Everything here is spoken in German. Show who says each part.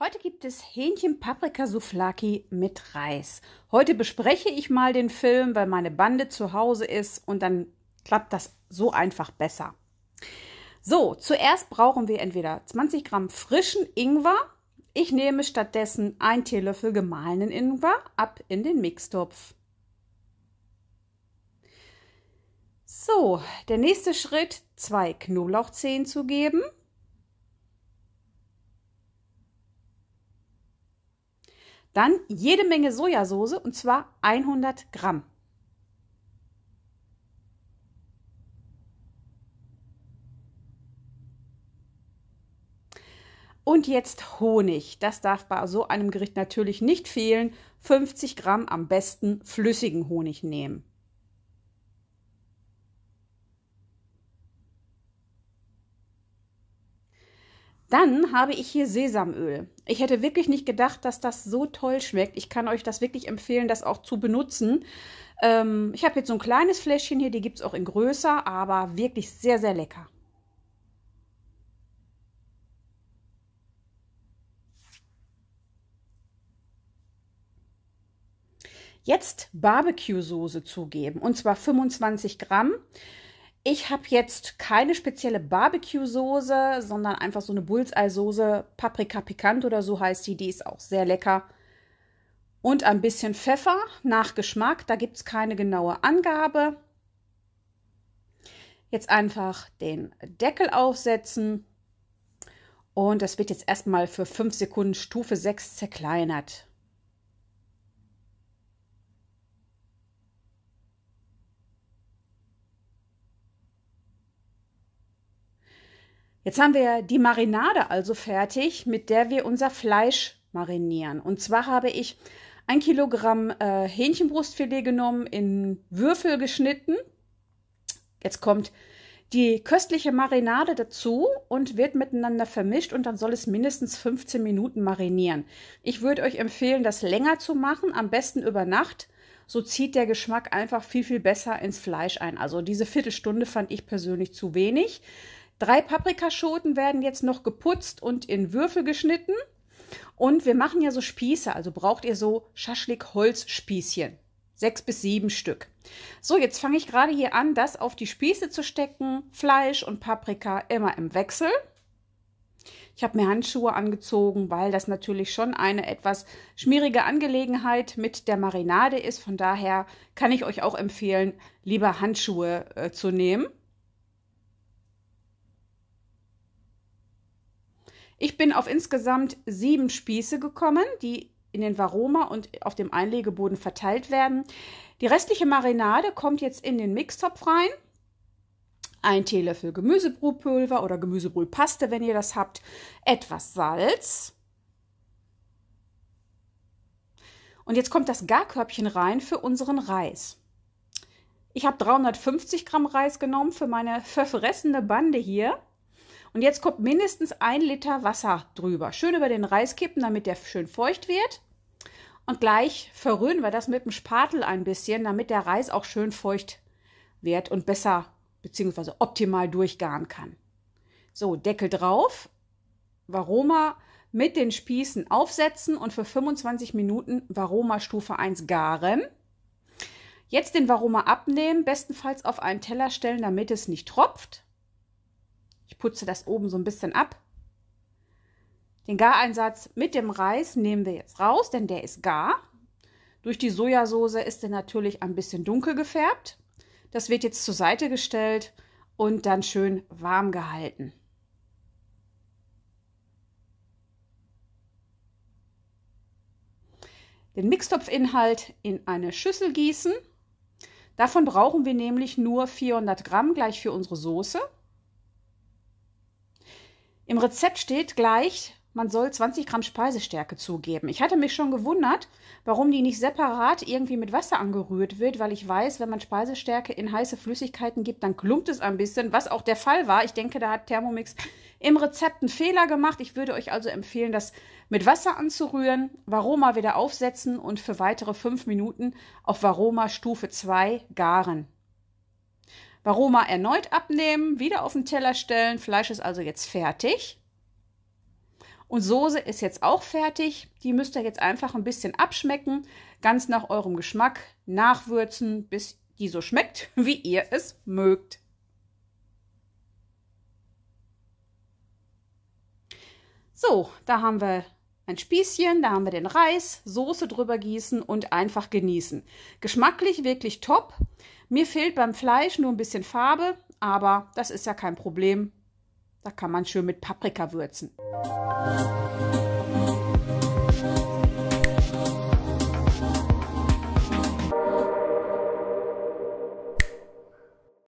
Speaker 1: Heute gibt es Hähnchen-Paprika-Souflaki mit Reis. Heute bespreche ich mal den Film, weil meine Bande zu Hause ist und dann klappt das so einfach besser. So, zuerst brauchen wir entweder 20 Gramm frischen Ingwer. Ich nehme stattdessen einen Teelöffel gemahlenen Ingwer ab in den Mixtopf. So, der nächste Schritt, zwei Knoblauchzehen zu geben Dann jede Menge Sojasauce und zwar 100 Gramm. Und jetzt Honig. Das darf bei so einem Gericht natürlich nicht fehlen. 50 Gramm am besten flüssigen Honig nehmen. Dann habe ich hier Sesamöl. Ich hätte wirklich nicht gedacht, dass das so toll schmeckt. Ich kann euch das wirklich empfehlen, das auch zu benutzen. Ähm, ich habe jetzt so ein kleines Fläschchen hier, die gibt es auch in größer, aber wirklich sehr, sehr lecker. Jetzt Barbecue-Soße zugeben und zwar 25 Gramm. Ich habe jetzt keine spezielle Barbecue-Soße, sondern einfach so eine Bullseye-Soße, Paprika Pikant oder so heißt die. Die ist auch sehr lecker. Und ein bisschen Pfeffer nach Geschmack. Da gibt es keine genaue Angabe. Jetzt einfach den Deckel aufsetzen. Und das wird jetzt erstmal für 5 Sekunden Stufe 6 zerkleinert. Jetzt haben wir die Marinade also fertig, mit der wir unser Fleisch marinieren. Und zwar habe ich ein Kilogramm äh, Hähnchenbrustfilet genommen, in Würfel geschnitten. Jetzt kommt die köstliche Marinade dazu und wird miteinander vermischt und dann soll es mindestens 15 Minuten marinieren. Ich würde euch empfehlen, das länger zu machen, am besten über Nacht. So zieht der Geschmack einfach viel, viel besser ins Fleisch ein. Also diese Viertelstunde fand ich persönlich zu wenig. Drei Paprikaschoten werden jetzt noch geputzt und in Würfel geschnitten. Und wir machen ja so Spieße, also braucht ihr so Schaschlik-Holzspießchen. Sechs bis sieben Stück. So, jetzt fange ich gerade hier an, das auf die Spieße zu stecken. Fleisch und Paprika immer im Wechsel. Ich habe mir Handschuhe angezogen, weil das natürlich schon eine etwas schmierige Angelegenheit mit der Marinade ist. Von daher kann ich euch auch empfehlen, lieber Handschuhe äh, zu nehmen. Ich bin auf insgesamt sieben Spieße gekommen, die in den Varoma und auf dem Einlegeboden verteilt werden. Die restliche Marinade kommt jetzt in den Mixtopf rein. Ein Teelöffel Gemüsebrühpulver oder Gemüsebrühpaste, wenn ihr das habt. Etwas Salz. Und jetzt kommt das Garkörbchen rein für unseren Reis. Ich habe 350 Gramm Reis genommen für meine verfressene Bande hier. Und jetzt kommt mindestens ein Liter Wasser drüber. Schön über den Reis kippen, damit der schön feucht wird. Und gleich verrühren wir das mit dem Spatel ein bisschen, damit der Reis auch schön feucht wird und besser bzw. optimal durchgaren kann. So, Deckel drauf, Varoma mit den Spießen aufsetzen und für 25 Minuten Varoma Stufe 1 garen. Jetzt den Varoma abnehmen, bestenfalls auf einen Teller stellen, damit es nicht tropft. Ich putze das oben so ein bisschen ab. Den Gareinsatz mit dem Reis nehmen wir jetzt raus, denn der ist gar. Durch die Sojasauce ist er natürlich ein bisschen dunkel gefärbt. Das wird jetzt zur Seite gestellt und dann schön warm gehalten. Den Mixtopfinhalt in eine Schüssel gießen. Davon brauchen wir nämlich nur 400 Gramm gleich für unsere Soße. Im Rezept steht gleich, man soll 20 Gramm Speisestärke zugeben. Ich hatte mich schon gewundert, warum die nicht separat irgendwie mit Wasser angerührt wird, weil ich weiß, wenn man Speisestärke in heiße Flüssigkeiten gibt, dann klumpt es ein bisschen, was auch der Fall war. Ich denke, da hat Thermomix im Rezept einen Fehler gemacht. Ich würde euch also empfehlen, das mit Wasser anzurühren, Varoma wieder aufsetzen und für weitere fünf Minuten auf Varoma Stufe 2 garen. Varoma erneut abnehmen, wieder auf den Teller stellen. Fleisch ist also jetzt fertig. Und Soße ist jetzt auch fertig. Die müsst ihr jetzt einfach ein bisschen abschmecken, ganz nach eurem Geschmack nachwürzen, bis die so schmeckt, wie ihr es mögt. So, da haben wir ein Spießchen, da haben wir den Reis, Soße drüber gießen und einfach genießen. Geschmacklich wirklich top. Mir fehlt beim Fleisch nur ein bisschen Farbe, aber das ist ja kein Problem. Da kann man schön mit Paprika würzen. Musik